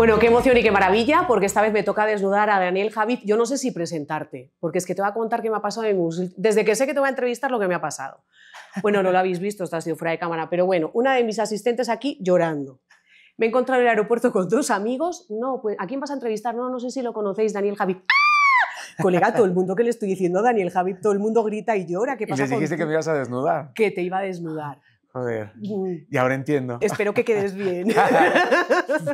Bueno, qué emoción y qué maravilla, porque esta vez me toca desnudar a Daniel Javid. Yo no sé si presentarte, porque es que te voy a contar qué me ha pasado en desde que sé que te voy a entrevistar lo que me ha pasado. Bueno, no lo habéis visto, está sido fuera de cámara, pero bueno, una de mis asistentes aquí llorando. Me he encontrado en el aeropuerto con dos amigos. No, pues, ¿a quién vas a entrevistar? No, no sé si lo conocéis, Daniel Javid. ¡Ah! Colega, todo el mundo que le estoy diciendo Daniel Javid, todo el mundo grita y llora. ¿Qué pasa y le dijiste que me ibas a desnudar. Que te iba a desnudar. Joder. Y ahora entiendo. Espero que quedes bien.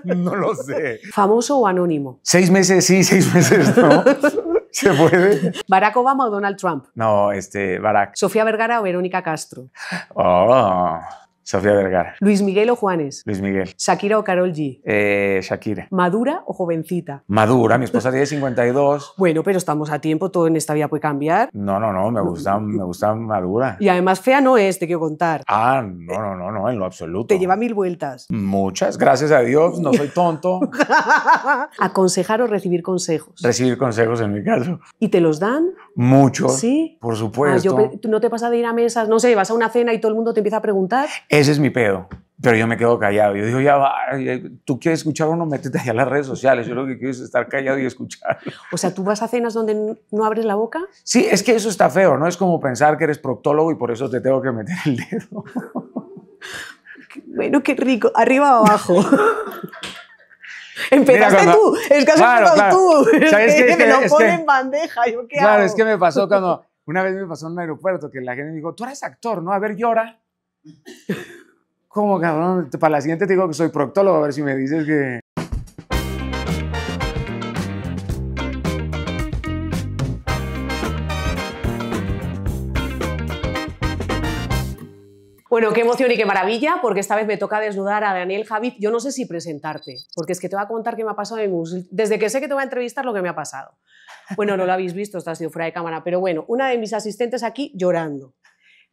no lo sé. ¿Famoso o anónimo? Seis meses sí, seis meses no. ¿Se puede? ¿Barack Obama o Donald Trump? No, este, Barack. ¿Sofía Vergara o Verónica Castro? Oh. Sofía Vergara. Luis Miguel o Juanes. Luis Miguel. Shakira o Carol G. Eh, Shakira. Madura o jovencita. Madura, mi esposa tiene 52. Bueno, pero estamos a tiempo, todo en esta vida puede cambiar. No, no, no, me gusta, me gusta madura. Y además fea no es, te quiero contar. Ah, no, no, no, no, en lo absoluto. Te lleva mil vueltas. Muchas, gracias a Dios, no soy tonto. Aconsejar o recibir consejos. Recibir consejos en mi caso. ¿Y te los dan? Muchos. Sí. Por ah, supuesto. ¿No te pasa de ir a mesas, no sé, vas a una cena y todo el mundo te empieza a preguntar? Ese es mi pedo. Pero yo me quedo callado. Yo digo, ya va, tú quieres escuchar no, métete allá a las redes sociales. Yo lo que quiero es estar callado y escuchar. O sea, ¿tú vas a cenas donde no abres la boca? Sí, es que eso está feo, ¿no? Es como pensar que eres proctólogo y por eso te tengo que meter el dedo. bueno, qué rico. Arriba o abajo. Empezaste tú, es que has claro, tú. es que, me lo ponen bandeja, ¿yo qué Claro, es que me pasó cuando, una vez me pasó en un aeropuerto que la gente me dijo, tú eres actor, ¿no? A ver, llora. ¿Cómo, cabrón? Para la siguiente te digo que soy proctólogo, a ver si me dices que... Bueno, qué emoción y qué maravilla, porque esta vez me toca desnudar a Daniel Javid. Yo no sé si presentarte, porque es que te voy a contar qué me ha pasado en desde que sé que te voy a entrevistar lo que me ha pasado. Bueno, no lo habéis visto, está sido fuera de cámara, pero bueno, una de mis asistentes aquí llorando.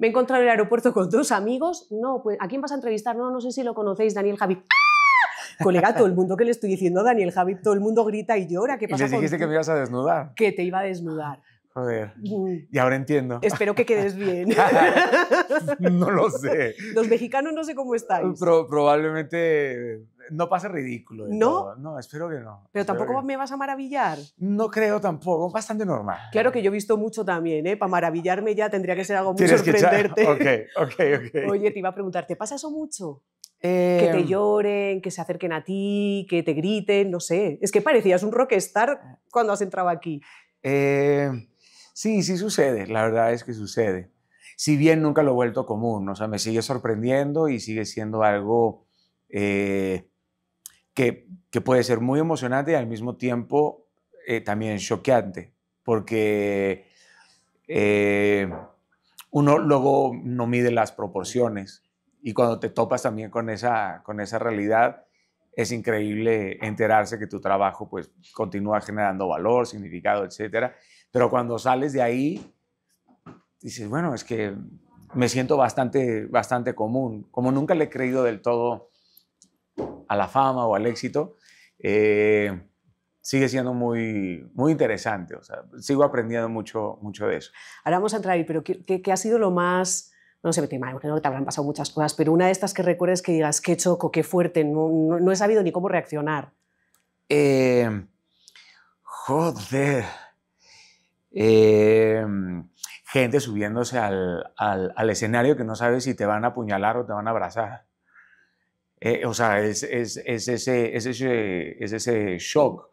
Me he encontrado en el aeropuerto con dos amigos. No, pues, ¿a quién vas a entrevistar? No, no sé si lo conocéis, Daniel Javid. ¡Ah! Colega, todo el mundo que le estoy diciendo a Daniel Javid, todo el mundo grita y llora. ¿Qué pasa dijiste que me ibas a desnudar. Que te iba a desnudar. Joder. Mm. Y ahora entiendo. Espero que quedes bien. no lo sé. Los mexicanos no sé cómo están. probablemente no pase ridículo. No. No, espero que no. Pero tampoco me vas a maravillar. No creo tampoco, bastante normal. Claro que yo he visto mucho también, ¿eh? Para maravillarme ya tendría que ser algo muy sorprenderte. Que ok, ok, ok. Oye, te iba a preguntar, ¿te pasa eso mucho? Que te em. lloren, que se acerquen a ti, que te griten, no sé. Es que parecías un rockstar cuando has entrado aquí. Em, sí, sí sucede, la verdad es que sucede. Si bien nunca lo he vuelto común, o sea, me sigue sorprendiendo y sigue siendo algo eh, que, puede ser muy emocionante y al mismo tiempo eh, también choqueante, porque eh, uno luego no mide las proporciones y cuando te topas también con esa, con esa realidad, es increíble enterarse que tu trabajo pues continúa generando valor, significado, etcétera. Pero cuando sales de ahí, dices, bueno, es que me siento bastante, bastante común. Como nunca le he creído del todo a la fama o al éxito, eh, sigue siendo muy, muy interesante. O sigo aprendiendo mucho, mucho de eso. Ahora vamos a entrar ahí, pero ¿qué, ha sido lo más... No sé, te imagino que te habrán pasado muchas cosas, pero una de estas que recuerdes que digas, qué choco, qué fuerte, no, he sabido ni cómo reaccionar. Eh, joder. Eh, gente subiéndose al, al, escenario que no sabe si te van a apuñalar o te van a abrazar. Eh, o sea, es, es, es, ese, ese, es ese shock,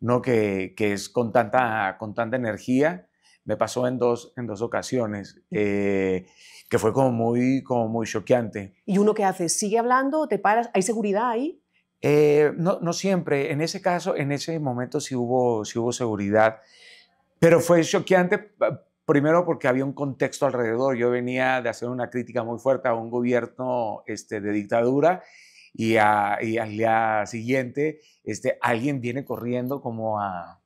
¿no? Que, que, es con tanta, con tanta energía. Me pasó en dos, en dos ocasiones, eh, que fue como muy, como muy choqueante. ¿Y uno qué hace? ¿Sigue hablando? ¿Te paras? ¿Hay seguridad ahí? Eh, no, no, siempre. En ese caso, en ese momento sí hubo, sí hubo seguridad. Pero fue choqueante, primero porque había un contexto alrededor. Yo venía de hacer una crítica muy fuerte a un gobierno este, de dictadura y, al día siguiente este, alguien viene corriendo como a...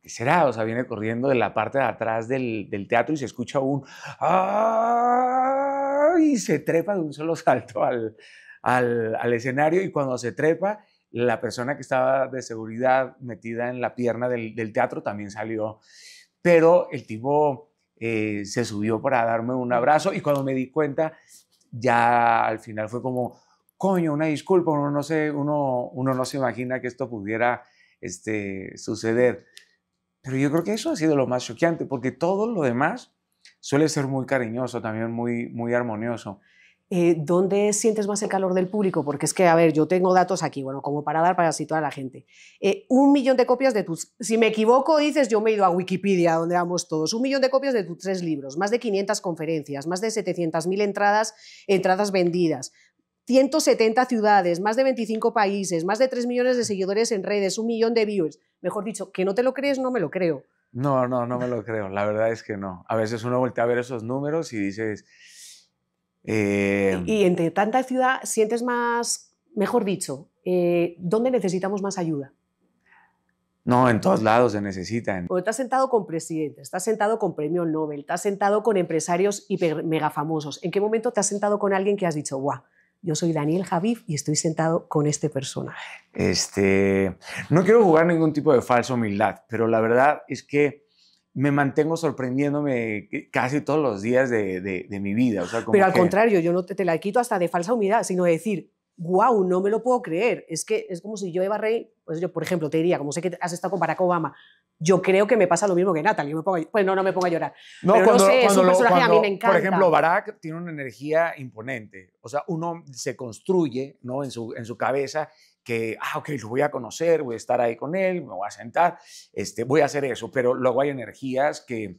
¿Qué será? O sea, viene corriendo de la parte de atrás del, del teatro y se escucha un... ¡Ah! Y se trepa de un solo salto al, al, al escenario y cuando se trepa la persona que estaba de seguridad metida en la pierna del, del teatro también salió. Pero el tipo eh, se subió para darme un abrazo y cuando me di cuenta, ya al final fue como, coño, una disculpa, uno no se, uno, uno no se imagina que esto pudiera este, suceder. Pero yo creo que eso ha sido lo más choqueante, porque todo lo demás suele ser muy cariñoso, también muy, muy armonioso. Eh, ¿Dónde sientes más el calor del público? Porque es que, a ver, yo tengo datos aquí, bueno, como para dar para situar a la gente. Eh, un millón de copias de tus... Si me equivoco, dices, yo me he ido a Wikipedia, donde vamos todos. Un millón de copias de tus tres libros, más de 500 conferencias, más de 700.000 entradas, entradas vendidas, 170 ciudades, más de 25 países, más de 3 millones de seguidores en redes, un millón de viewers. Mejor dicho, que no te lo crees, no me lo creo. No, no, no me lo creo. La verdad es que no. A veces uno voltea a ver esos números y dices... Y, eh, entre tanta ciudad sientes más, mejor dicho, eh, ¿dónde necesitamos más ayuda? No, en todos lados se necesitan. te has sentado con presidentes, te has sentado con premio Nobel, te has sentado con empresarios y mega famosos. ¿En qué momento te has sentado con alguien que has dicho, guau, yo soy Daniel Javif y estoy sentado con este personaje. Este, no quiero jugar ningún tipo de falsa humildad, pero la verdad es que me mantengo sorprendiéndome casi todos los días de, mi vida. pero al contrario, yo no te, te, la quito hasta de falsa humildad, sino de decir, wow, no me lo puedo creer. Es que es como si yo, Eva Rey, pues yo, por ejemplo, te diría, como sé que has estado con Barack Obama, yo creo que me pasa lo mismo que Natalie. Me pongo, pues no, no me pongo a llorar. No, Pero no sé, a Por ejemplo, Barack tiene una energía imponente. O sea, uno se construye ¿no? en, su, en su cabeza que, ah, ok, lo voy a conocer, voy a estar ahí con él, me voy a sentar, este, voy a hacer eso. Pero luego hay energías que,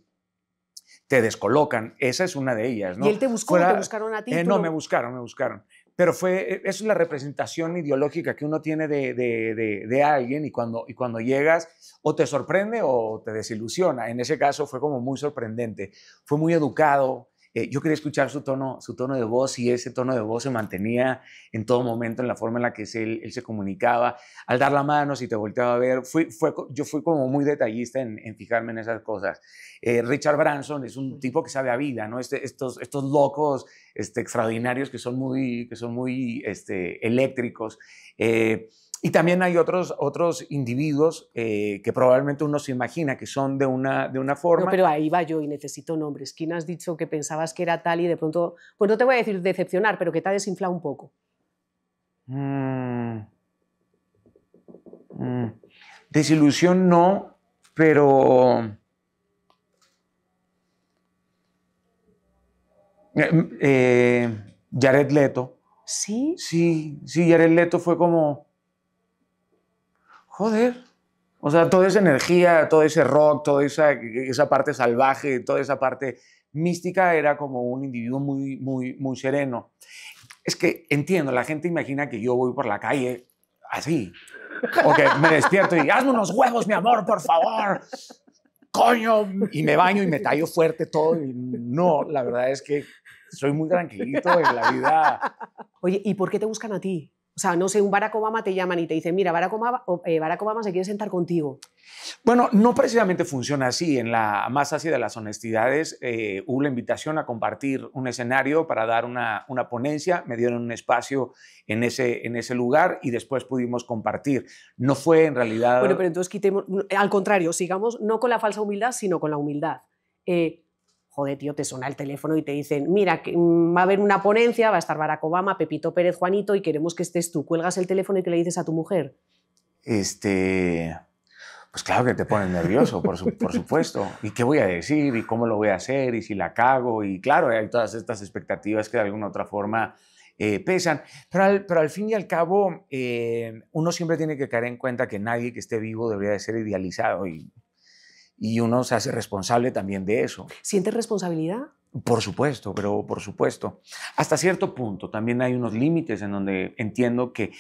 te descolocan. Esa es una de ellas, ¿no? ¿Y él te buscó te buscaron a ti? Eh, no, me buscaron, me buscaron pero fue, e, es la representación ideológica que uno tiene de, alguien y cuando, y cuando llegas o te sorprende o te desilusiona. En ese caso fue como muy sorprendente. Fue muy educado, eh, yo quería escuchar su tono, su tono de voz y ese tono de voz se mantenía en todo momento en la forma en la que él, se comunicaba. Al dar la mano, si te volteaba a ver, fui, yo fui como muy detallista en, fijarme en esas cosas. Eh, Richard Branson es un tipo que sabe a vida, ¿no? Este, estos, estos locos este, extraordinarios que son muy, que son muy este, eléctricos. Eh, y también hay otros, otros individuos eh, que probablemente uno se imagina que son de una, de una forma. No, pero ahí va yo y necesito nombres. ¿Quién has dicho que pensabas que era tal y de pronto, pues no te voy a decir decepcionar, pero que te ha desinflado un poco? Mm. Mm. Desilusión no, pero... Eh, mm, eh Leto. ¿Sí? Sí, sí, Jared Leto fue como joder. O sea, toda esa energía, todo ese rock, toda esa, parte salvaje, toda esa parte mística era como un individuo muy, muy, muy sereno. Es que entiendo, la gente imagina que yo voy por la calle así. O que me despierto y hazme unos huevos, mi amor, por favor. Coño. Y me baño y me tallo fuerte todo. Y no, la verdad es que soy muy tranquilito en la vida. Oye, ¿y por qué te buscan a ti? O sea, no sé, un Barack Obama te llaman y te dicen, mira, eh, Barack Obama, se quiere sentar contigo. Bueno, no precisamente funciona así. En la más ácida de las honestidades, eh, hubo la invitación a compartir un escenario para dar una, ponencia. Me dieron un espacio en ese, en ese lugar y después pudimos compartir. No fue en realidad... Bueno, pero entonces quitemos... Al contrario, sigamos no con la falsa humildad, sino con la humildad. Eh, joder, tío, te suena el teléfono y te dicen, mira, mm, va a haber una ponencia, va a estar Barack Obama, Pepito Pérez, Juanito, y queremos que estés tú. Cuelgas el teléfono y que le dices a tu mujer. Este. Pues claro que te ponen nervioso, por, supuesto. ¿Y qué voy a decir? ¿Y cómo lo voy a hacer? ¿Y si la cago? Y claro, hay todas estas expectativas que de alguna u otra forma eh, pesan. Pero al, fin y al cabo, eh, uno siempre tiene que caer en cuenta que nadie que esté vivo debería de ser idealizado. Y y uno se hace responsable también de eso. Siente responsabilidad? Por supuesto, pero por supuesto. Hasta cierto punto también hay unos límites en donde entiendo que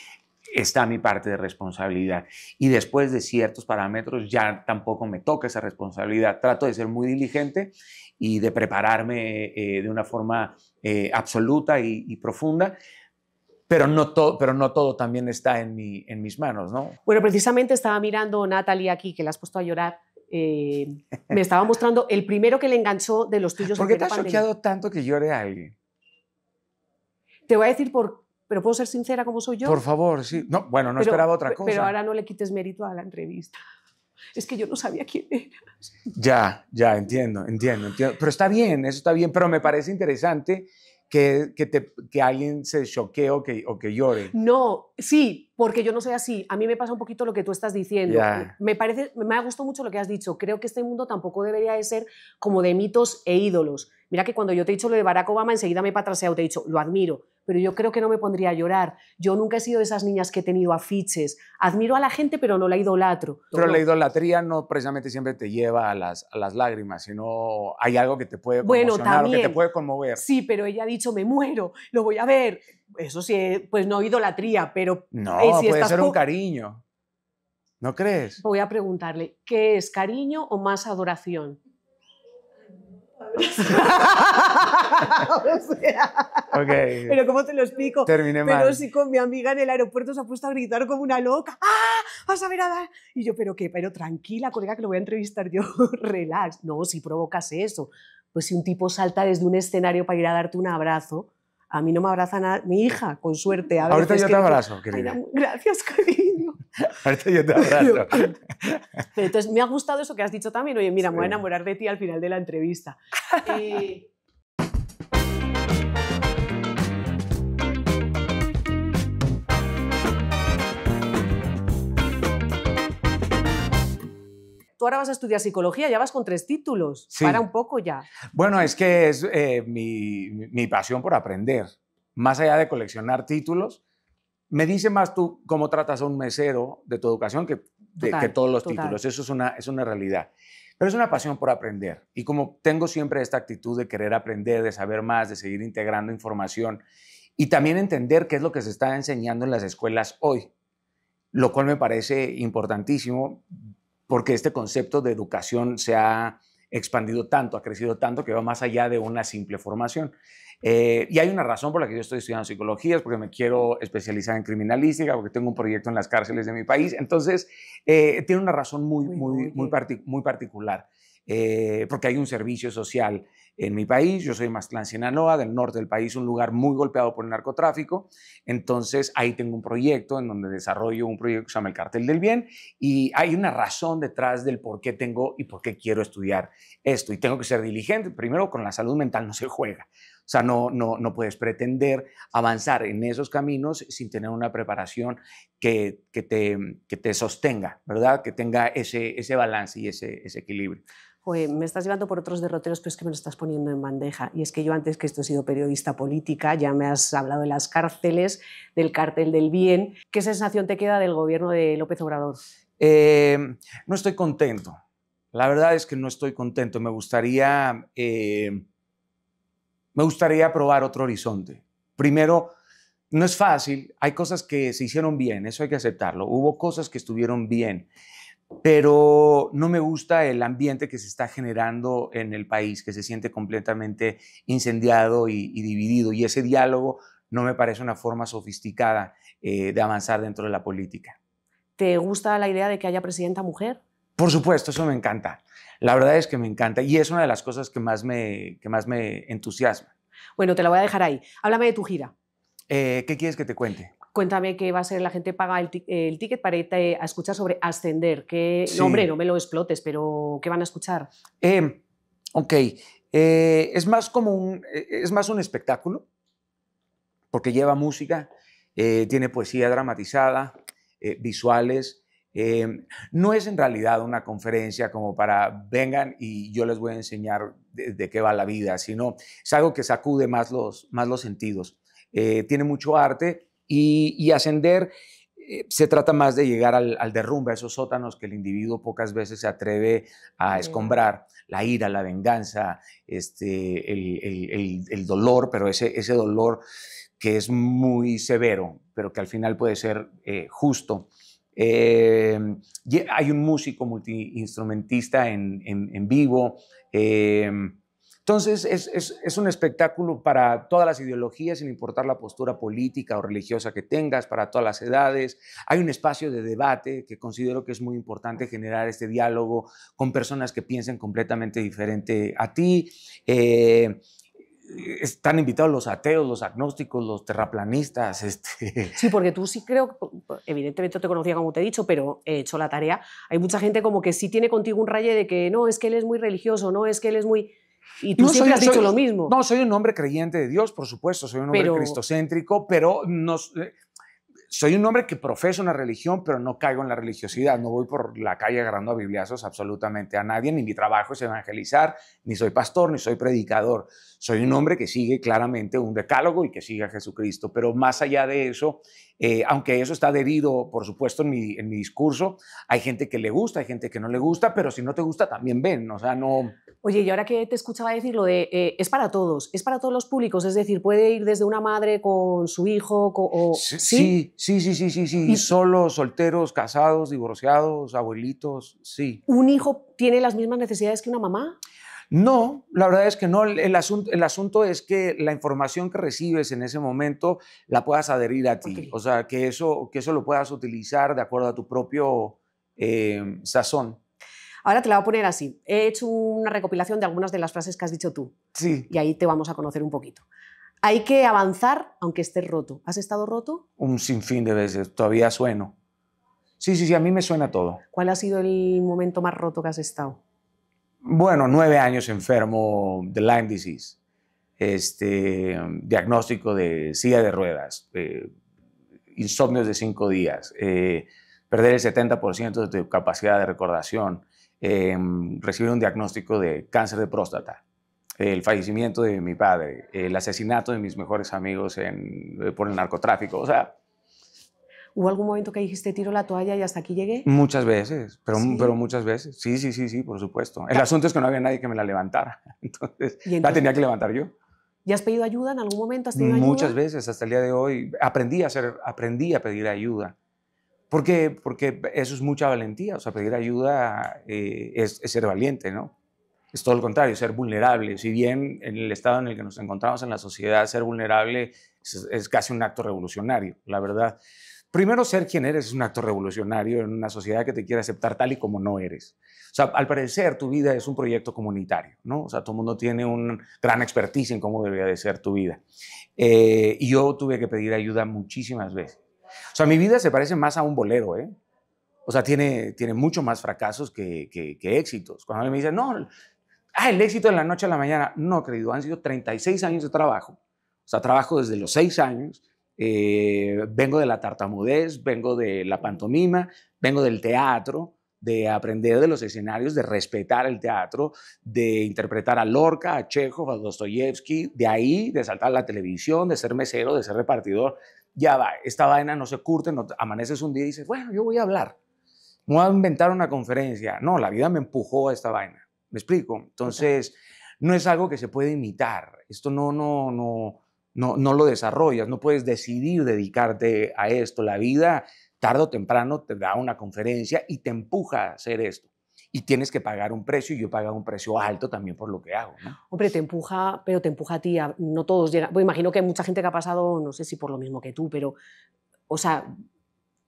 está mi parte de responsabilidad. Y después de ciertos parámetros ya tampoco me toca esa responsabilidad. Trato de ser muy diligente y de prepararme eh, de una forma eh, absoluta y, profunda. Pero no, todo, pero no todo también está en, mis manos, ¿no? Bueno, precisamente estaba mirando, a Natalia aquí, que la has puesto a llorar, eh, me estaba mostrando el primero que le enganchó de los tuyos. ¿Por qué te ha choqueado tanto que llore alguien? Te voy a decir por pero puedo ser sincera como soy yo. Por favor, sí. No, bueno, no esperaba otra cosa. Pero ahora no le quites mérito a la entrevista. Es que yo no sabía quién era Ya, ya, entiendo, entiendo, entiendo. Pero está bien, eso está bien. Pero me parece interesante que, que, alguien se choquee o que, o que llore. No, sí, porque yo no soy así. A mí me pasa un poquito lo que tú estás diciendo. Me parece, me ha gustado mucho lo que has dicho. Creo que este mundo tampoco debería de ser como de mitos e ídolos. Mira que cuando yo te he dicho lo de Barack Obama, enseguida me he patraseado, te he dicho, lo admiro, pero yo creo que no me pondría a llorar. Yo nunca he sido de esas niñas que he tenido afiches. Admiro a la gente, pero no la idolatro. Pero la idolatría no precisamente siempre te lleva a las, lágrimas, sino hay algo que te puede bueno, que te puede conmover. Sí, pero ella ha dicho, me muero, lo voy a ver eso sí, eh, pues no idolatría, pero... No, eh, si puede ser un cariño. ¿No crees? Voy a preguntarle, ¿qué es cariño o más adoración? okay. Pero ¿cómo te lo explico? Terminé Pero si con mi amiga en el aeropuerto se ha puesto a gritar como una loca, ¡ah! ¡Vas a ver a dar! Y yo, ¿pero qué? Pero tranquila, colega, que lo voy a entrevistar yo. Relax. No, si provocas eso. Pues si un tipo salta desde un escenario para ir a darte un abrazo, a mí no me abraza nada, mi hija, con suerte. Ahorita yo te abrazo, querida. gracias, cariño. Ahorita yo te abrazo. Pero entonces me ha gustado eso que has dicho también. Oye, mira, me voy a enamorar de ti al final de la entrevista. ahora vas a estudiar psicología, ya vas con tres títulos. Para un poco ya. Bueno, es que es eh, mi, pasión por aprender. Más allá de coleccionar títulos, me dice más tú cómo tratas a un mesero de tu educación que, todos los títulos. Eso es una, es una realidad. Pero es una pasión por aprender. Y como tengo siempre esta actitud de querer aprender, de saber más, de seguir integrando información y también entender qué es lo que se está enseñando en las escuelas hoy, lo cual me parece importantísimo porque este concepto de educación se ha expandido tanto, ha crecido tanto que va más allá de una simple formación. Eh, y hay una razón por la que yo estoy estudiando psicología, porque me quiero especializar en criminalística, porque tengo un proyecto en las cárceles de mi país. Entonces, eh, tiene una razón muy particular. Eh, porque hay un servicio social en mi país. Yo soy de Mazatlán, Sinaloa, del norte del país, un lugar muy golpeado por el narcotráfico. Entonces ahí tengo un proyecto en donde desarrollo un proyecto que se llama El Cartel del Bien y hay una razón detrás del por qué tengo y por qué quiero estudiar esto. Y tengo que ser diligente. Primero, con la salud mental no se juega. O sea, no, no, no puedes pretender avanzar en esos caminos sin tener una preparación que, que, te, que te sostenga, ¿verdad? Que tenga ese, ese balance y ese, ese equilibrio me estás llevando por otros derroteros, pero es que me lo estás poniendo en bandeja. Y es que yo antes que esto he sido periodista política, ya me has hablado de las cárceles, del cártel del bien. ¿Qué sensación te queda del gobierno de López Obrador? Eh, no estoy contento. La verdad es que no estoy contento. Me gustaría, eh, me gustaría probar otro horizonte. Primero, no es fácil. Hay cosas que se hicieron bien, eso hay que aceptarlo. Hubo cosas que estuvieron bien pero no me gusta el ambiente que se está generando en el país, que se siente completamente incendiado y, dividido. Y ese diálogo no me parece una forma sofisticada eh, de avanzar dentro de la política. ¿Te gusta la idea de que haya presidenta mujer? Por supuesto, eso me encanta. La verdad es que me encanta y es una de las cosas que más me, que más me entusiasma. Bueno, te la voy a dejar ahí. Háblame de tu gira. Eh, ¿Qué quieres que te cuente? cuéntame qué va a ser, la gente paga el, ticket para irte a escuchar sobre Ascender. Que, hombre, no me lo explotes, pero ¿qué van a escuchar? Em, ok, eh, es, más como un, e, es más un espectáculo, porque lleva música, eh, tiene poesía dramatizada, eh, visuales. Em, no es en realidad una conferencia como para vengan y yo les voy a enseñar de, qué va la vida, sino es algo que sacude más los, más los sentidos. tiene mucho arte, y, ascender eh, se trata más de llegar al, derrumbe, a esos sótanos que el individuo pocas veces se atreve a escombrar, la ira, la venganza, este, el, dolor, pero ese, ese dolor que es muy severo, pero que al final puede ser eh, justo. Eh, hay un músico multiinstrumentista en, en, vivo. Entonces, es, un espectáculo para todas las ideologías, sin importar la postura política o religiosa que tengas, para todas las edades. Hay un espacio de debate que considero que es muy importante generar este diálogo con personas que piensen completamente diferente a ti. Eh, están invitados los ateos, los agnósticos, los terraplanistas. Este. Sí, porque tú sí creo, evidentemente te conocía como te he dicho, pero he hecho la tarea. Hay mucha gente como que sí tiene contigo un raye de que no, es que él es muy religioso, no, es que él es muy y tú no siempre soy, has dicho lo mismo. No, soy un hombre creyente de Dios, por supuesto, soy un hombre cristocéntrico, pero no, eh, soy un hombre que profesa una religión, pero no caigo en la religiosidad. No voy por la calle agarrando a bibliazos absolutamente a nadie, ni mi trabajo es evangelizar, ni soy pastor, ni soy predicador. Soy un hombre que sigue claramente un decálogo y que sigue a Jesucristo, pero más allá de eso, eh, aunque eso está adherido, por supuesto, en mi, discurso, hay gente que le gusta, hay gente que no le gusta, pero si no te gusta, también ven, o sea, no... Oye, y ahora que te escuchaba decir lo de eh, es para todos, es para todos los públicos, es decir, puede ir desde una madre con su hijo, o... Sí, sí, sí, sí, sí, sí, solos, solteros, casados, divorciados, abuelitos, sí. ¿Un hijo tiene las mismas necesidades que una mamá? No, la verdad es que no. El, asunto, el asunto es que la información que recibes en ese momento la puedas adherir a ti. O sea, que eso, que eso lo puedas utilizar de acuerdo a tu propio eh, sazón. Ahora te la voy a poner así. He hecho una recopilación de algunas de las frases que has dicho tú. Sí. Y ahí te vamos a conocer un poquito. Hay que avanzar aunque estés roto. ¿Has estado roto? Un sinfín de veces. Todavía sueno. Sí, sí, sí, a mí me suena todo. ¿Cuál ha sido el momento más roto que has estado? bueno, nueve años enfermo de Lyme disease, este, diagnóstico de silla de ruedas, insomnio eh, insomnios de cinco días, eh, perder el 70% de tu capacidad de recordación, eh, recibir un diagnóstico de cáncer de próstata, el fallecimiento de mi padre, el asesinato de mis mejores amigos por el narcotráfico, o sea, ¿Hubo algún momento que dijiste tiro la toalla y hasta aquí llegué? Muchas veces, pero, pero muchas veces. Sí, sí, sí, sí, por supuesto. El asunto es que no había nadie que me la levantara. Entonces, la tenía que levantar yo. ¿Y has pedido ayuda en algún momento? Muchas veces, hasta el día de hoy. Aprendí a, hacer, aprendí a pedir ayuda. ¿Por Porque eso es mucha valentía. O sea, pedir ayuda eh, es, ser valiente, ¿no? Es todo lo contrario, ser vulnerable. Si bien en el estado en el que nos encontramos en la sociedad, ser vulnerable es casi un acto revolucionario, la verdad primero ser quien eres es un acto revolucionario en una sociedad que te quiere aceptar tal y como no eres. O sea, al parecer tu vida es un proyecto comunitario, ¿no? O sea, todo el mundo tiene una gran expertise en cómo debería de ser tu vida. Eh, y yo tuve que pedir ayuda muchísimas veces. O sea, mi vida se parece más a un bolero, ¿eh? O sea, tiene, tiene mucho más fracasos que, éxitos. Cuando alguien me dice, no, ah, el éxito de la noche a la mañana. No, querido, han sido 36 años de trabajo. O sea, trabajo desde los 6 años eh, vengo de la tartamudez, vengo de la pantomima, vengo del teatro, de aprender de los escenarios, de respetar el teatro, de interpretar a Lorca, a Chekhov, a Dostoyevsky, de ahí, de saltar a la televisión, de ser mesero, de ser repartidor. Ya va, esta vaina no se curte, no, amaneces un día y dices, bueno, yo voy a hablar, no voy a inventar una conferencia. No, la vida me empujó a esta vaina. ¿Me explico? Entonces, no es algo que se puede imitar. Esto no, no, no, no, lo desarrollas, no puedes decidir dedicarte a esto. La vida, tarde o temprano, te da una conferencia y te empuja a hacer esto. Y tienes que pagar un precio, y yo he un precio alto también por lo que hago. Hombre, te empuja, pero te empuja a ti. no todos llegan. imagino que hay mucha gente que ha pasado, no sé si por lo mismo que tú, pero. O sea,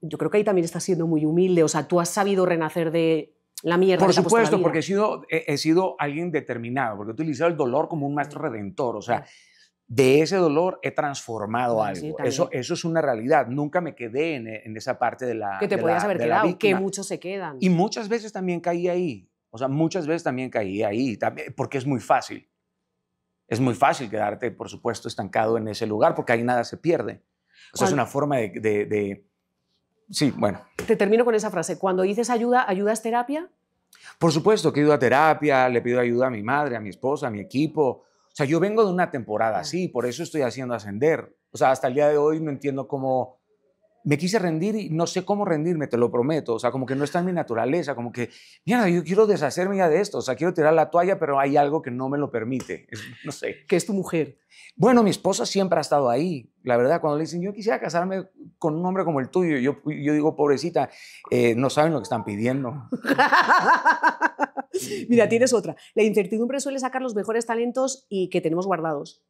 yo creo que ahí también estás siendo muy humilde. O sea, tú has sabido renacer de la mierda. Por supuesto, porque he sido, alguien determinado, porque he utilizado el dolor como un maestro redentor. O sea, de ese dolor he transformado algo. eso, eso es una realidad. Nunca me quedé en, esa parte de la. Que te podías haber quedado, que muchos se quedan. Y muchas veces también caí ahí. O sea, muchas veces también caí ahí, también, porque es muy fácil. Es muy fácil quedarte, por supuesto, estancado en ese lugar, porque ahí nada se pierde. O sea, es una forma de, Sí, bueno. Te termino con esa frase. Cuando dices ayuda, ¿ayudas terapia? Por supuesto que ayuda a terapia, le pido ayuda a mi madre, a mi esposa, a mi equipo. O sea, yo vengo de una temporada así, por eso estoy haciendo ascender. O sea, hasta el día de hoy no entiendo cómo me quise rendir y no sé cómo rendirme, te lo prometo. O sea, como que no está en mi naturaleza, como que, mira, yo quiero deshacerme ya de esto, o sea, quiero tirar la toalla, pero hay algo que no me lo permite. no sé. ¿Qué es tu mujer? Bueno, mi esposa siempre ha estado ahí. La verdad, cuando le dicen, yo quisiera casarme con un hombre como el tuyo, yo, digo, pobrecita, eh, no saben lo que están pidiendo. mira, tienes otra. La incertidumbre suele sacar los mejores talentos y que tenemos guardados.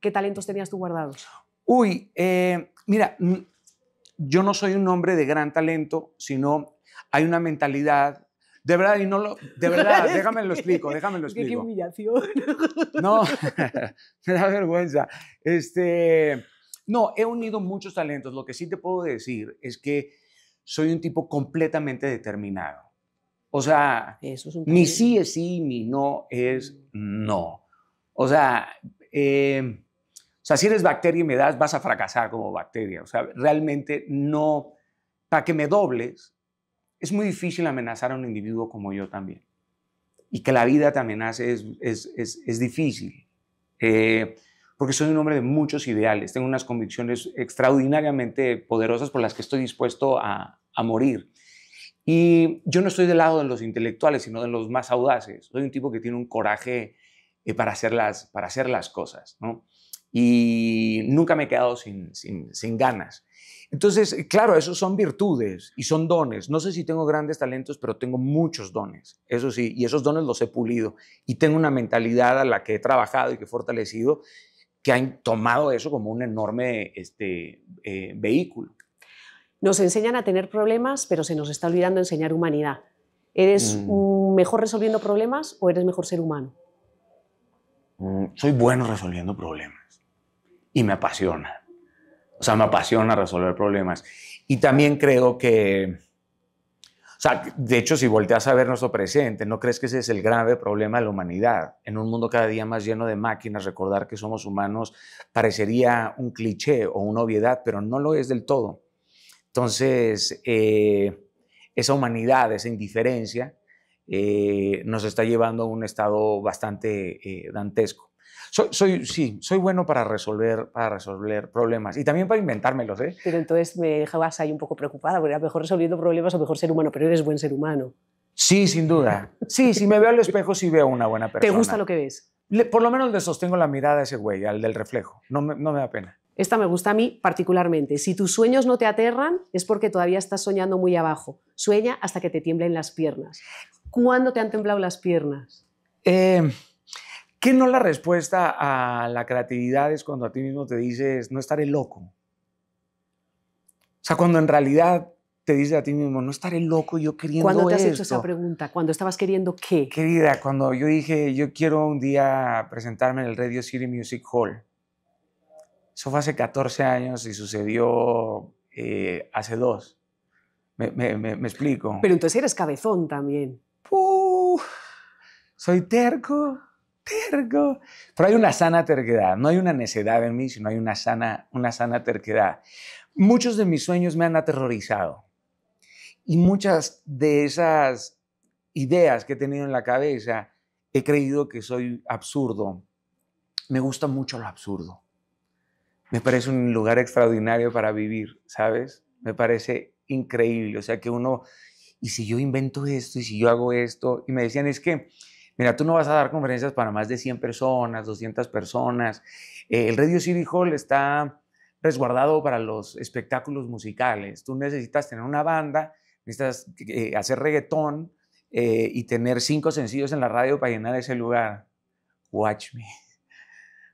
¿Qué talentos tenías tú guardados? Uy, eh, mira, mm, yo no soy un hombre de gran talento, sino hay una mentalidad de verdad, y no lo, verdad, déjame lo explico, déjame lo explico. Qué, humillación. No, me da vergüenza. Este, no, he unido muchos talentos. Lo que sí te puedo decir es que soy un tipo completamente determinado. O sea, mi sí es sí, mi no es no. O sea, eh, o sea, si eres bacteria y me das, vas a fracasar como bacteria. O sea, realmente no, para que me dobles, es muy difícil amenazar a un individuo como yo también. Y que la vida te amenace es, difícil. Eh, porque soy un hombre de muchos ideales, tengo unas convicciones extraordinariamente poderosas por las que estoy dispuesto a, morir. Y yo no estoy del lado de los intelectuales, sino de los más audaces. Soy un tipo que tiene un coraje eh, para, hacer las, para hacer las cosas. ¿no? y nunca me he quedado sin, sin, ganas. Entonces, claro, esos son virtudes y son dones. No sé si tengo grandes talentos, pero tengo muchos dones. Eso sí, y esos dones los he pulido. Y tengo una mentalidad a la que he trabajado y que he fortalecido, que han tomado eso como un enorme este, eh, vehículo. Nos enseñan a tener problemas, pero se nos está olvidando enseñar humanidad. ¿Eres mm. mejor resolviendo problemas o eres mejor ser humano? Mm, soy bueno resolviendo problemas y me apasiona. O sea, me apasiona resolver problemas. Y también creo que, o sea, de hecho, si volteas a ver nuestro presente, ¿no crees que ese es el grave problema de la humanidad? En un mundo cada día más lleno de máquinas, recordar que somos humanos parecería un cliché o una obviedad, pero no lo es del todo. Entonces, eh, esa humanidad, esa indiferencia, eh, nos está llevando a un estado bastante eh, dantesco. Soy, sí, soy bueno para resolver, para resolver problemas y también para inventármelos. ¿eh? Pero entonces me dejabas ahí un poco preocupada, porque era mejor resolviendo problemas o mejor ser humano, pero eres buen ser humano. Sí, sin duda. Sí, si me veo al espejo, sí veo una buena persona. ¿Te gusta lo que ves? por lo menos le sostengo la mirada a ese güey, al del reflejo. No me, no me da pena. Esta me gusta a mí particularmente. Si tus sueños no te aterran, es porque todavía estás soñando muy abajo. Sueña hasta que te tiemblen las piernas. ¿Cuándo te han temblado las piernas? Eh, ¿Qué no la respuesta a la creatividad es cuando a ti mismo te dices, no estaré loco? O sea, cuando en realidad te dices a ti mismo, no estaré loco yo queriendo ¿Cuándo te has hecho esa pregunta? ¿Cuándo estabas queriendo qué? Querida, cuando yo dije, yo quiero un día presentarme en el Radio City Music Hall. Eso fue hace 14 años y sucedió eh, hace dos. Me, explico. Pero entonces eres cabezón también. Uf, soy terco tergo. Pero hay una sana terquedad, no hay una necedad en mí, sino hay una sana, una sana terquedad. Muchos de mis sueños me han aterrorizado y muchas de esas ideas que he tenido en la cabeza he creído que soy absurdo. Me gusta mucho lo absurdo. Me parece un lugar extraordinario para vivir, ¿sabes? Me parece increíble. O sea, que uno, y si yo invento esto, y si yo hago esto, y me decían, es que Mira, tú no vas a dar conferencias para más de 100 personas, 200 personas. Eh, el Radio City Hall está resguardado para los espectáculos musicales. Tú necesitas tener una banda, necesitas eh, hacer reggaetón eh, y tener cinco sencillos en la radio para llenar ese lugar. Watch me.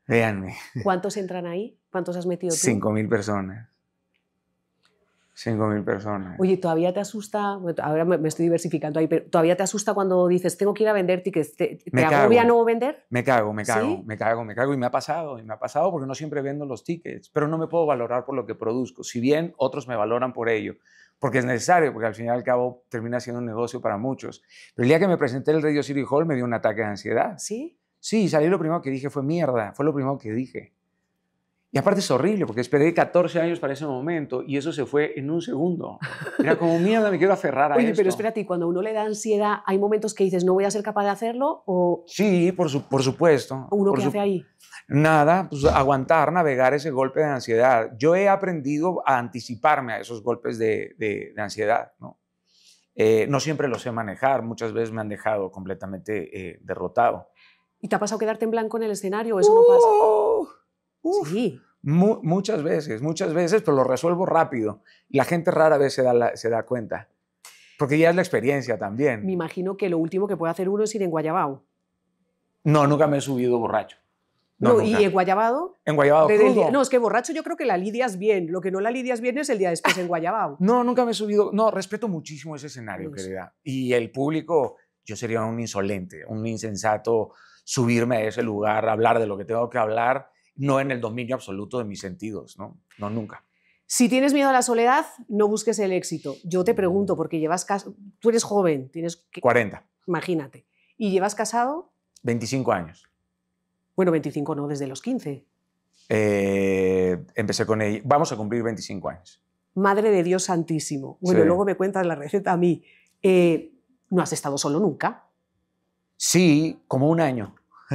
Véanme. ¿Cuántos entran ahí? ¿Cuántos has metido tú? Cinco mil personas. 5.000 personas. Oye, ¿todavía te asusta? Ahora me, estoy diversificando ahí, pero ¿todavía te asusta cuando dices, tengo que ir a vender tickets? ¿Te, voy agobia no vender? Me cago, me cago, me cago, me cago. Y me ha pasado, y me ha pasado porque no siempre vendo los tickets, pero no me puedo valorar por lo que produzco, si bien otros me valoran por ello, porque es necesario, porque al fin y al cabo termina siendo un negocio para muchos. Pero el día que me presenté en el Radio City Hall me dio un ataque de ansiedad. ¿Sí? Sí, salí lo primero que dije fue mierda, fue lo primero que dije. Y aparte es horrible, porque esperé 14 años para ese momento y eso se fue en un segundo. Era como, mierda, me quiero aferrar a Oye, pero espérate, cuando uno le da ansiedad, ¿hay momentos que dices, no voy a ser capaz de hacerlo? O... Sí, por, por supuesto. ¿Uno qué hace ahí? Nada, pues aguantar, navegar ese golpe de ansiedad. Yo he aprendido a anticiparme a esos golpes de, ansiedad, eh, ¿no? siempre los sé manejar, muchas veces me han dejado completamente eh, derrotado. ¿Y te ha pasado quedarte en blanco en el escenario? ¿Eso no pasa? ¡Uh! sí muchas veces, muchas veces, pero lo resuelvo rápido. La gente rara vez se da, cuenta. Porque ya es la experiencia también. Me imagino que lo último que puede hacer uno es ir en Guayabao. No, nunca me he subido borracho. No, y en Guayabao? En Guayabao no, es que borracho yo creo que la lidias bien. Lo que no la lidias bien es el día después en Guayabao. No, nunca me he subido. No, respeto muchísimo ese escenario, querida. Y el público, yo sería un insolente, un insensato subirme a ese lugar, hablar de lo que tengo que hablar no en el dominio absoluto de mis sentidos, ¿no? No nunca. Si tienes miedo a la soledad, no busques el éxito. Yo te pregunto, mm. porque llevas casado, tú eres joven, tienes... 40. Imagínate. ¿Y llevas casado? 25 años. Bueno, 25 no, desde los 15. Eh, empecé con ella. Vamos a cumplir 25 años. Madre de Dios santísimo. Bueno, luego me cuentas la receta a mí. Eh, ¿No has estado solo nunca? Sí, como un año.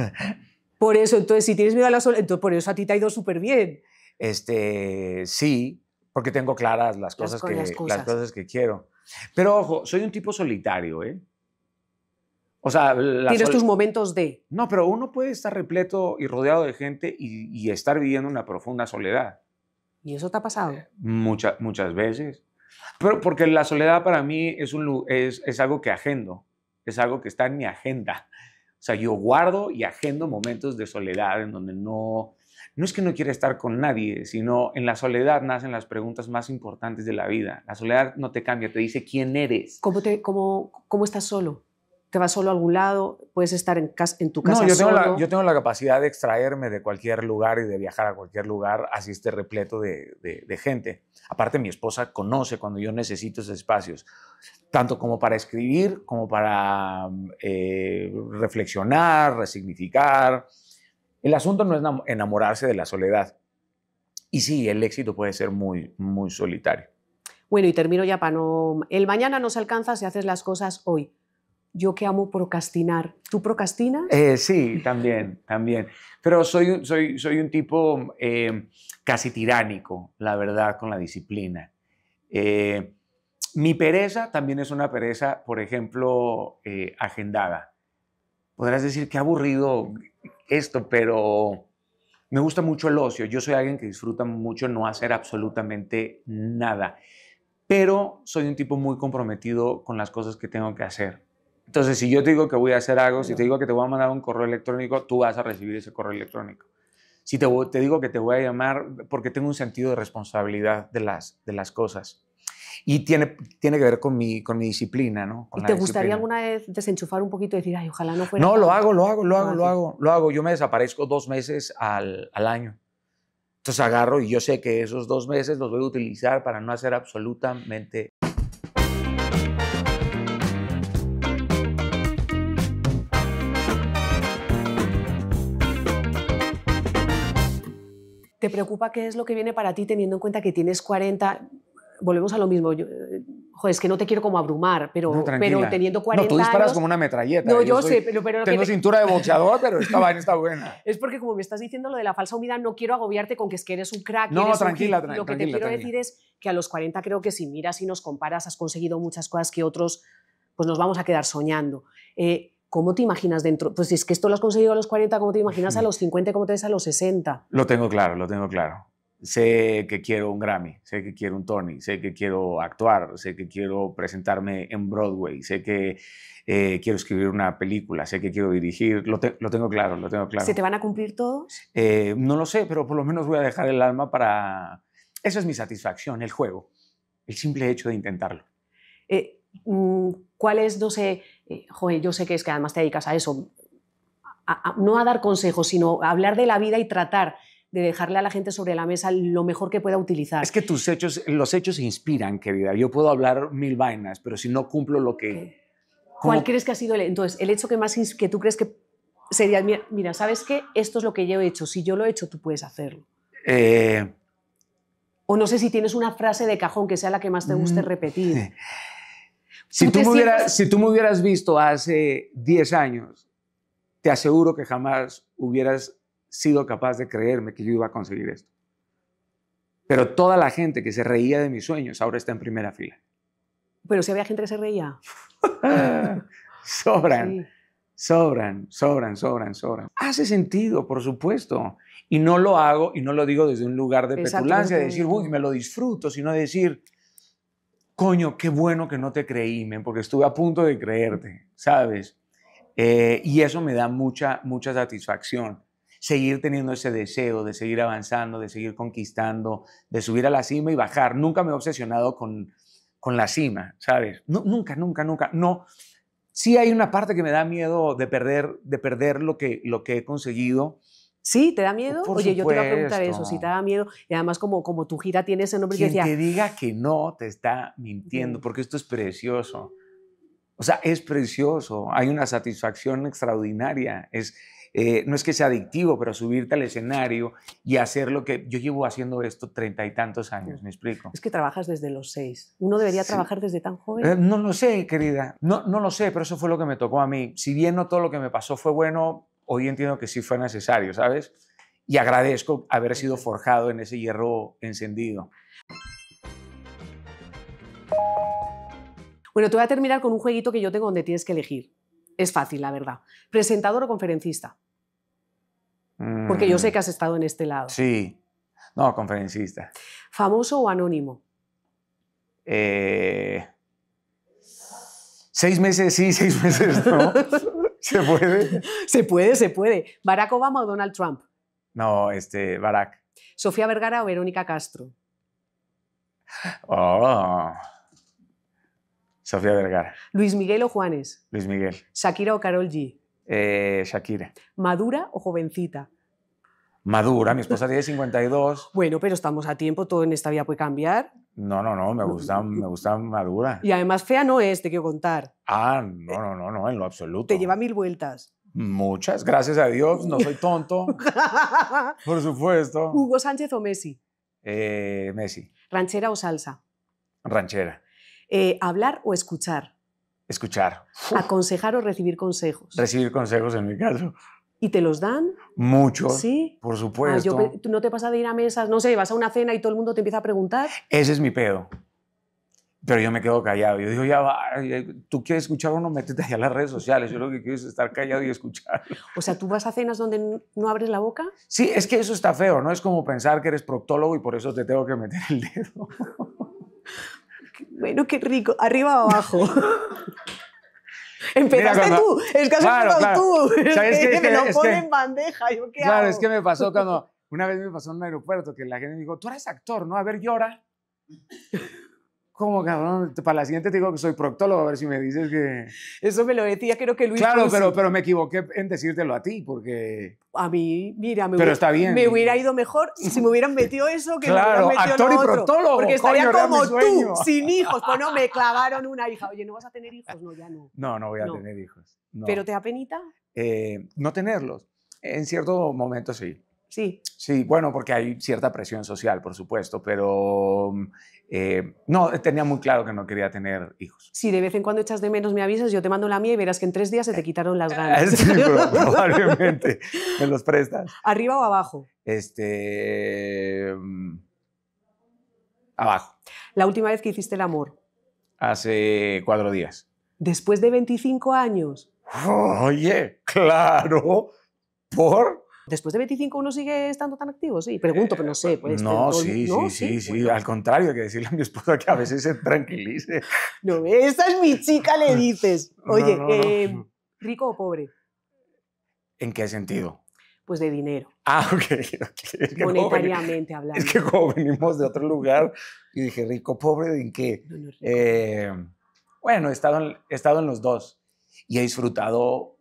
Por eso, entonces, si tienes miedo a la soledad, entonces por eso a ti te ha ido súper bien. Este, sí, porque tengo claras las cosas, que, las que quiero. Pero ojo, soy un tipo solitario, ¿eh? O sea, tienes tus momentos de. No, pero uno puede estar repleto y rodeado de gente y, estar viviendo una profunda soledad. ¿Y eso te ha pasado? Muchas, muchas veces. Pero porque la soledad para mí es, un, es, es algo que agendo, es algo que está en mi agenda. O sea, yo guardo y agendo momentos de soledad en donde no, no es que no quiera estar con nadie, sino en la soledad nacen las preguntas más importantes de la vida. La soledad no te cambia, te dice quién eres. ¿Cómo, te, cómo estás solo? te vas solo a algún lado, puedes estar en, casa, en tu casa. No, yo tengo, La, yo tengo la capacidad de extraerme de cualquier lugar y de viajar a cualquier lugar, así esté repleto de, gente. Aparte, mi esposa conoce cuando yo necesito esos espacios, tanto como para escribir, como para eh, reflexionar, resignificar. El asunto no es enamorarse de la soledad. Y sí, el éxito puede ser muy, muy solitario. Bueno, y termino ya para no... El mañana no se alcanza si haces las cosas hoy yo que amo procrastinar. ¿Tú procrastinas? Eh, sí, también, también. Pero soy, soy, soy un tipo eh, casi tiránico, la verdad, con la disciplina. Eh, mi pereza también es una pereza, por ejemplo, agendada. Podrás decir, que aburrido esto, pero me gusta mucho el ocio. Yo soy alguien que disfruta mucho no hacer absolutamente nada. Pero soy un tipo muy comprometido con las cosas que tengo que hacer. Entonces, si yo te digo que voy a hacer algo, si te digo que te voy a mandar un correo electrónico, tú vas a recibir ese correo electrónico. Si te, te digo que te voy a llamar, porque tengo un sentido de responsabilidad de las, de las cosas. Y tiene, tiene que ver con mi, con mi disciplina, ¿no? ¿Y te gustaría alguna vez desenchufar un poquito y decir, ay, ojalá no fuera? No, lo hago, lo hago, lo hago, ah, lo hago, lo hago. Yo me desaparezco dos meses al, al año. Entonces agarro y yo sé que esos dos meses los voy a utilizar para no hacer absolutamente ¿Te preocupa qué es lo que viene para ti teniendo en cuenta que tienes 40? Volvemos a lo mismo. joder, es que no te quiero como abrumar, pero, pero teniendo 40 No, tú disparas como una metralleta. No, yo, sé, pero... pero tengo cintura de boxeador, pero esta vaina está buena. Es porque como me estás diciendo lo de la falsa humildad, no quiero agobiarte con que es que eres un crack. No, tranquila, tranquila. Lo que te quiero decir es que a los 40 creo que si miras y nos comparas, has conseguido muchas cosas que otros pues nos vamos a quedar soñando. Eh, ¿Cómo te imaginas dentro? Pues si es que esto lo has conseguido a los 40, ¿cómo te imaginas a los 50? ¿Cómo te ves a los 60? Lo tengo claro, lo tengo claro. Sé que quiero un Grammy, sé que quiero un Tony, sé que quiero actuar, sé que quiero presentarme en Broadway, sé que eh, quiero escribir una película, sé que quiero dirigir, lo, lo, tengo claro, lo tengo claro. ¿Se te van a cumplir todos? Eh, no lo sé, pero por lo menos voy a dejar el alma para... Esa es mi satisfacción, el juego, el simple hecho de intentarlo. Eh, mm, ¿Cuál es, no sé, eh, yo sé que es que además te dedicas a eso, no a dar consejos, sino a hablar de la vida y tratar de dejarle a la gente sobre la mesa lo mejor que pueda utilizar. Es que tus hechos, los hechos inspiran, querida. Yo puedo hablar mil vainas, pero si no cumplo lo que... ¿Cuál crees que ha sido el, entonces, el hecho que más que tú crees que sería, mira, ¿sabes qué? Esto es lo que yo he hecho, si yo lo he hecho, tú puedes hacerlo. Eh. O no sé si tienes una frase de cajón que sea la que más te guste mm. repetir. repetir. Si tú, me hubieras, visto hace 10 años, te aseguro que jamás hubieras sido capaz de creerme que yo iba a conseguir esto. Pero toda la gente que se reía de mis sueños ahora está en primera fila. Pero si había gente que se reía. sobran, sobran, sobran, sobran, sobran. Hace sentido, por supuesto. Y no lo hago y no lo digo desde un lugar de petulancia, de decir, uy, me lo disfruto, sino decir, coño, qué bueno que no te creí, men, porque estuve a punto de creerte, ¿sabes? Eh, y eso me da mucha, mucha satisfacción. Seguir teniendo ese deseo de seguir avanzando, de seguir conquistando, de subir a la cima y bajar. Nunca me he obsesionado con, con la cima, ¿sabes? No, nunca, nunca, nunca. No. Sí hay una parte que me da miedo de perder, de perder lo, que, lo que he conseguido, ¿Sí? ¿Te da miedo? Oye, yo te voy a preguntar eso, si te da miedo. Y además, como, como tu gira tiene ese nombre, que decía... te diga que no, te está mintiendo, porque esto es precioso. O sea, es precioso. Hay una satisfacción extraordinaria. Es, eh, no es que sea adictivo, pero subirte al escenario y hacer lo que yo llevo haciendo esto treinta y tantos años, ¿me explico? Es que trabajas desde los seis. ¿Uno debería trabajar desde tan joven? Eh, no lo sé, querida. No, no lo sé, pero eso fue lo que me tocó a mí. Si bien no todo lo que me pasó fue bueno, hoy entiendo que sí fue necesario, ¿sabes? Y agradezco haber sido forjado en ese hierro encendido. Bueno, te voy a terminar con un jueguito que yo tengo donde tienes que elegir. Es fácil, la verdad. ¿Presentador o conferencista? Porque yo sé mm. que has estado en este lado. Sí. No, conferencista. ¿Famoso o anónimo? Eh, seis meses sí, seis meses no. ¿Se puede? se puede, se puede. ¿Barack Obama o Donald Trump? No, este, Barack. ¿Sofía Vergara o Verónica Castro? Oh. Sofía Vergara. ¿Luis Miguel o Juanes? Luis Miguel. ¿Shakira o Carol G? Eh, Shakira. ¿Madura o jovencita? Madura, mi esposa tiene 52. Bueno, pero estamos a tiempo, todo en esta vida puede cambiar. No, no, no, me gusta me gusta madura. Y además fea no es, te quiero contar. Ah, eh, no, no, no, no, en lo absoluto. Te lleva mil vueltas. Muchas, gracias a Dios, no soy tonto. por supuesto. ¿Hugo Sánchez o Messi? Eh, Messi. ¿Ranchera o salsa? Ranchera. Eh, ¿Hablar o escuchar? Escuchar. ¿Aconsejar o recibir consejos? Recibir consejos en mi caso. ¿Y te los dan? Muchos. Sí. Por ah, supuesto. ¿No te pasa de ir a mesas? No sé, vas a una cena y todo el mundo te empieza a preguntar. Ese es mi pedo. Pero yo me quedo callado. Yo digo, ya va, eh, tú quieres escuchar uno, métete allá a las redes sociales. Yo lo que quiero es estar callado y escuchar. O sea, ¿tú vas a cenas donde no abres la boca? Sí, es que eso está feo, ¿no? Es como pensar que eres proctólogo y por eso te tengo que meter el dedo. bueno, qué rico. Arriba o abajo. Empezaste tú el tú, es que tú. ¿Sabes que, es que, me lo ponen bandeja, ¿yo qué Claro, es que me pasó cuando, una vez me pasó en un aeropuerto que la gente me dijo, tú eres actor, ¿no? A ver, llora. ¿Cómo, cabrón? Para la siguiente te digo que soy proctólogo, a ver si me dices que... Eso me lo decía, creo que Luis... Claro, pero, pero me equivoqué en decírtelo a ti, porque... A mí, mira, me, hubiera, me hubiera ido mejor si me hubieran metido eso que me hubieran metido actor y proctólogo. Porque estaría como tú, sin hijos. Pues no, me clavaron una hija. Oye, ¿no vas a tener hijos? No, ya no. No, no voy a tener hijos. ¿Pero te da penita? Eh, no tenerlos. En cierto momento sí. Sí. Sí, bueno, porque hay cierta presión social, por supuesto, pero mm, eh, no, tenía muy claro que no quería tener hijos. Si de vez en cuando echas de menos, me avisas, yo te mando la mía y verás que en tres días se te quitaron las ganas. probablemente. ¿Me los prestas? ¿Arriba o abajo? Este. Abajo. ¿La última vez que hiciste el amor? Hace cuatro días. ¿Después de 25 años? Oye, claro. ¿Por? Después de 25 uno sigue estando tan activo, sí. Pregunto, pero no sé. Eh, pues, no, sí, sí, sí, sí, Al contrario, hay que decirle a mi esposa que a ah. veces se tranquilice. No, esa es mi chica, le dices. Oye, eh, ¿rico o pobre? ¿En qué sentido? Pues de dinero. Ah, ok. Monetariamente hablando. Es que como venimos de otro lugar y dije, rico, o pobre, ¿en qué? Eh, bueno, he estado he estado en los dos y he disfrutado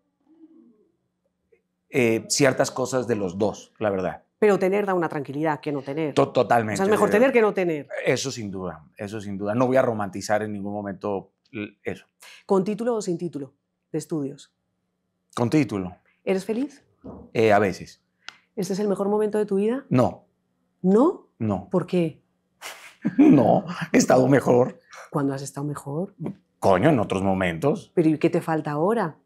eh, ciertas cosas de los dos, la verdad. Pero tener da una tranquilidad que no tener. totalmente. O sea, es mejor eh, tener que no tener. Eso sin duda, eso sin duda. No voy a romantizar en ningún momento eso. ¿Con título o sin título de estudios? Con título. ¿Eres feliz? Eh, a veces. ¿Este es el mejor momento de tu vida? No. ¿No? No. ¿Por qué? no, he estado mejor. ¿Cuándo has estado mejor? Coño, en otros momentos. ¿Pero y qué te falta ahora?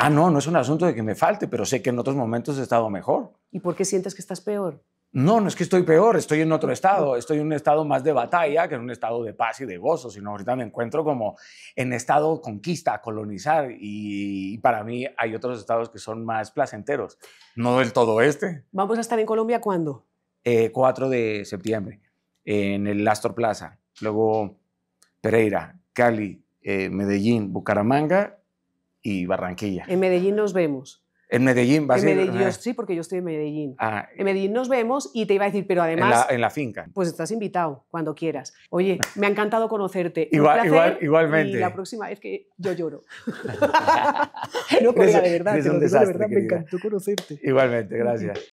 Ah, no, no es un asunto de que me falte, pero sé que en otros momentos he estado mejor. ¿Y por qué sientes que estás peor? No, no es que estoy peor, estoy en otro estado, estoy en un estado más de batalla que en un estado de paz y de gozo, sino ahorita me encuentro como en estado conquista, colonizar, y, para mí hay otros estados que son más placenteros, no del todo este. ¿Vamos a estar en Colombia cuándo? 4 eh, de septiembre, en el Astor Plaza, luego Pereira, Cali, eh, Medellín, Bucaramanga y Barranquilla. En Medellín nos vemos. En Medellín, vas a ir? Eh. sí, porque yo estoy en Medellín. Ah, en Medellín nos vemos y te iba a decir, pero además. En la, finca. Pues estás invitado cuando quieras. Oye, me ha encantado conocerte. Igual, igualmente. Y la próxima vez que yo lloro. no, de verdad. Es un desastre. De verdad, me encantó conocerte. Igualmente, gracias.